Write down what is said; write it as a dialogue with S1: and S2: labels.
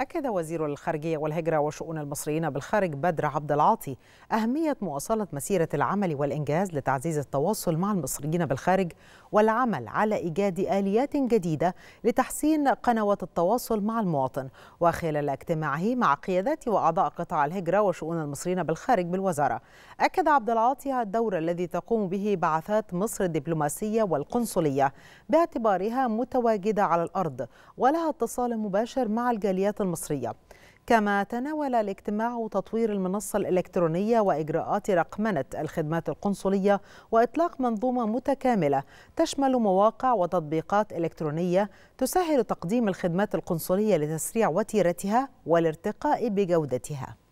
S1: أكد وزير الخارجية والهجرة وشؤون المصريين بالخارج بدر عبد العاطي أهمية مواصلة مسيرة العمل والإنجاز لتعزيز التواصل مع المصريين بالخارج والعمل على إيجاد آليات جديدة لتحسين قنوات التواصل مع المواطن وخلال اجتماعه مع قيادات وأعضاء قطاع الهجرة وشؤون المصريين بالخارج بالوزارة أكد عبد العاطي الدور الذي تقوم به بعثات مصر الدبلوماسية والقنصلية باعتبارها متواجدة على الأرض ولها اتصال مباشر مع الجاليات المصرية كما تناول الاجتماع تطوير المنصة الإلكترونية وإجراءات رقمنة الخدمات القنصلية وإطلاق منظومة متكاملة تشمل مواقع وتطبيقات إلكترونية تسهل تقديم الخدمات القنصلية لتسريع وتيرتها والارتقاء بجودتها